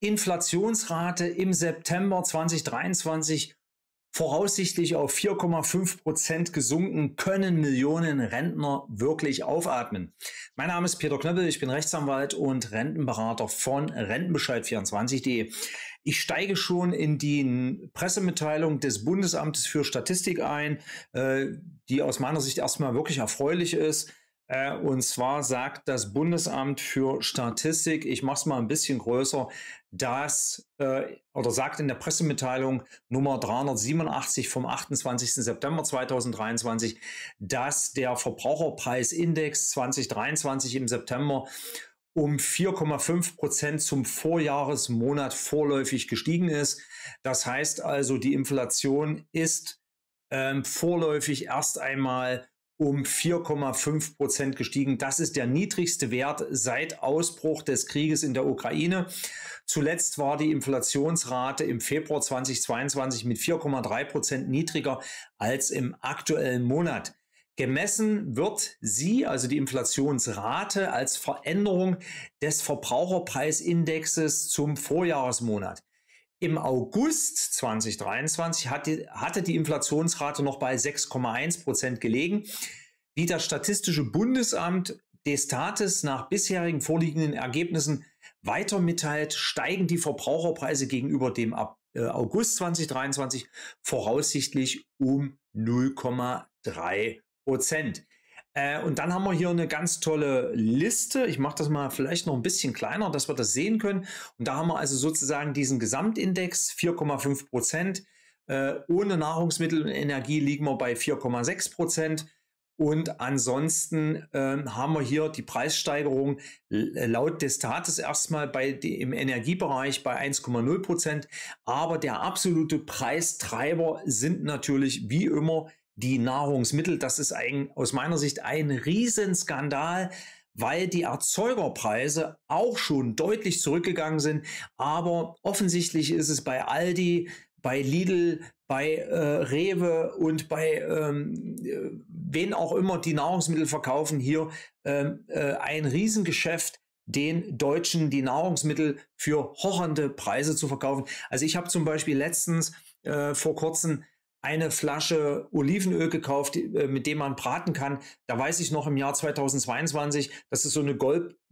Inflationsrate im September 2023 voraussichtlich auf 4,5 Prozent gesunken, können Millionen Rentner wirklich aufatmen. Mein Name ist Peter Knöppel, ich bin Rechtsanwalt und Rentenberater von Rentenbescheid24.de. Ich steige schon in die Pressemitteilung des Bundesamtes für Statistik ein, äh, die aus meiner Sicht erstmal wirklich erfreulich ist. Äh, und zwar sagt das Bundesamt für Statistik, ich mache es mal ein bisschen größer, dass äh, oder sagt in der Pressemitteilung Nummer 387 vom 28. September 2023, dass der Verbraucherpreisindex 2023 im September um 4,5 Prozent zum Vorjahresmonat vorläufig gestiegen ist. Das heißt also, die Inflation ist ähm, vorläufig erst einmal um 4,5 Prozent gestiegen. Das ist der niedrigste Wert seit Ausbruch des Krieges in der Ukraine. Zuletzt war die Inflationsrate im Februar 2022 mit 4,3 Prozent niedriger als im aktuellen Monat. Gemessen wird sie, also die Inflationsrate, als Veränderung des Verbraucherpreisindexes zum Vorjahresmonat. Im August 2023 hatte, hatte die Inflationsrate noch bei 6,1 Prozent gelegen, Wie das Statistische Bundesamt des Destatis nach bisherigen vorliegenden Ergebnissen weiter mitteilt, steigen die Verbraucherpreise gegenüber dem äh, August 2023 voraussichtlich um 0,3 Prozent. Äh, und dann haben wir hier eine ganz tolle Liste. Ich mache das mal vielleicht noch ein bisschen kleiner, dass wir das sehen können. Und da haben wir also sozusagen diesen Gesamtindex 4,5 Prozent. Äh, ohne Nahrungsmittel und Energie liegen wir bei 4,6 Prozent. Und ansonsten äh, haben wir hier die Preissteigerung äh, laut des Tates erstmal bei, im Energiebereich bei 1,0 Prozent. Aber der absolute Preistreiber sind natürlich wie immer die Nahrungsmittel. Das ist ein, aus meiner Sicht ein Riesenskandal, weil die Erzeugerpreise auch schon deutlich zurückgegangen sind. Aber offensichtlich ist es bei Aldi, bei Lidl, bei äh, Rewe und bei ähm, äh, wen auch immer die Nahrungsmittel verkaufen, hier ähm, äh, ein Riesengeschäft, den Deutschen die Nahrungsmittel für horrende Preise zu verkaufen. Also ich habe zum Beispiel letztens äh, vor kurzem eine Flasche Olivenöl gekauft, äh, mit dem man braten kann. Da weiß ich noch im Jahr 2022, das ist so eine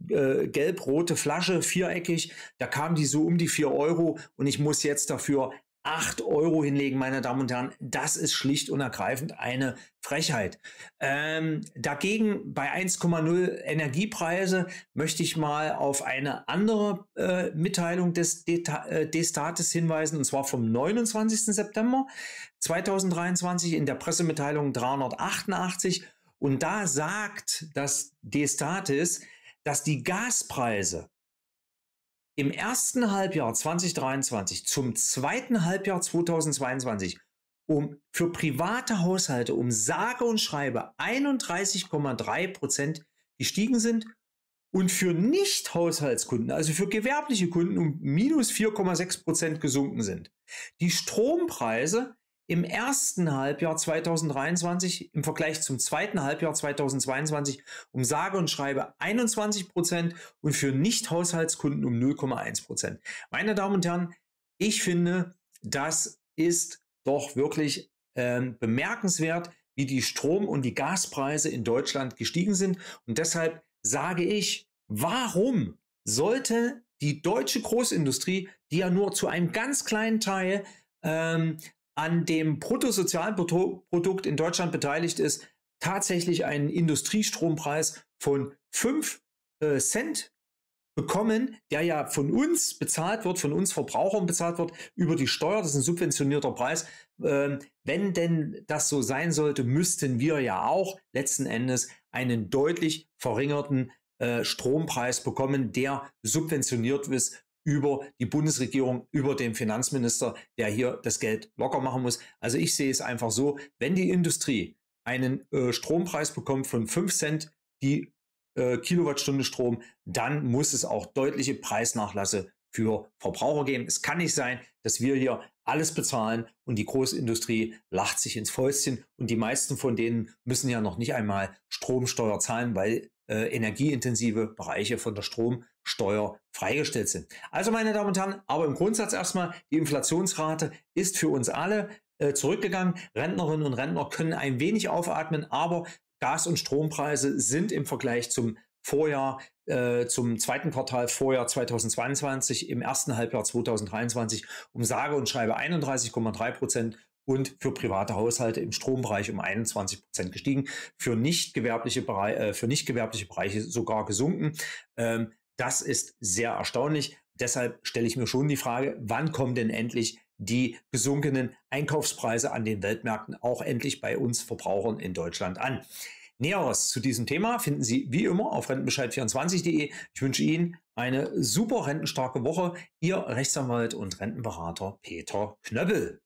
äh, gelb-rote Flasche, viereckig. Da kam die so um die 4 Euro und ich muss jetzt dafür 8 Euro hinlegen, meine Damen und Herren. Das ist schlicht und ergreifend eine Frechheit. Ähm, dagegen bei 1,0 Energiepreise möchte ich mal auf eine andere äh, Mitteilung des d äh, status hinweisen, und zwar vom 29. September 2023 in der Pressemitteilung 388. Und da sagt das d status dass die Gaspreise im ersten Halbjahr 2023 zum zweiten Halbjahr 2022 um für private Haushalte um sage und schreibe 31,3 Prozent gestiegen sind und für Nicht-Haushaltskunden, also für gewerbliche Kunden um minus 4,6 Prozent gesunken sind. Die Strompreise im ersten Halbjahr 2023 im Vergleich zum zweiten Halbjahr 2022 um sage und schreibe 21 Prozent und für Nicht-Haushaltskunden um 0,1 Prozent. Meine Damen und Herren, ich finde, das ist doch wirklich ähm, bemerkenswert, wie die Strom- und die Gaspreise in Deutschland gestiegen sind. Und deshalb sage ich, warum sollte die deutsche Großindustrie, die ja nur zu einem ganz kleinen Teil ähm, an dem Bruttosozialprodukt in Deutschland beteiligt ist, tatsächlich einen Industriestrompreis von 5 äh, Cent bekommen, der ja von uns bezahlt wird, von uns Verbrauchern bezahlt wird, über die Steuer, das ist ein subventionierter Preis. Ähm, wenn denn das so sein sollte, müssten wir ja auch letzten Endes einen deutlich verringerten äh, Strompreis bekommen, der subventioniert ist über die Bundesregierung, über den Finanzminister, der hier das Geld locker machen muss. Also ich sehe es einfach so, wenn die Industrie einen äh, Strompreis bekommt von 5 Cent die äh, Kilowattstunde Strom, dann muss es auch deutliche Preisnachlasse für Verbraucher geben. Es kann nicht sein, dass wir hier alles bezahlen und die Großindustrie lacht sich ins Fäustchen und die meisten von denen müssen ja noch nicht einmal Stromsteuer zahlen, weil äh, energieintensive Bereiche von der Stromsteuer freigestellt sind. Also meine Damen und Herren, aber im Grundsatz erstmal, die Inflationsrate ist für uns alle äh, zurückgegangen. Rentnerinnen und Rentner können ein wenig aufatmen, aber Gas- und Strompreise sind im Vergleich zum Vorjahr, äh, zum zweiten Quartal Vorjahr 2022, im ersten Halbjahr 2023 um sage und schreibe 31,3 Prozent und für private Haushalte im Strombereich um 21 Prozent gestiegen, für nicht gewerbliche, Bereiche, äh, für nicht gewerbliche Bereiche sogar gesunken. Ähm, das ist sehr erstaunlich. Deshalb stelle ich mir schon die Frage, wann kommen denn endlich die gesunkenen Einkaufspreise an den Weltmärkten auch endlich bei uns Verbrauchern in Deutschland an? Näheres zu diesem Thema finden Sie wie immer auf rentenbescheid24.de. Ich wünsche Ihnen eine super rentenstarke Woche. Ihr Rechtsanwalt und Rentenberater Peter Knöppel.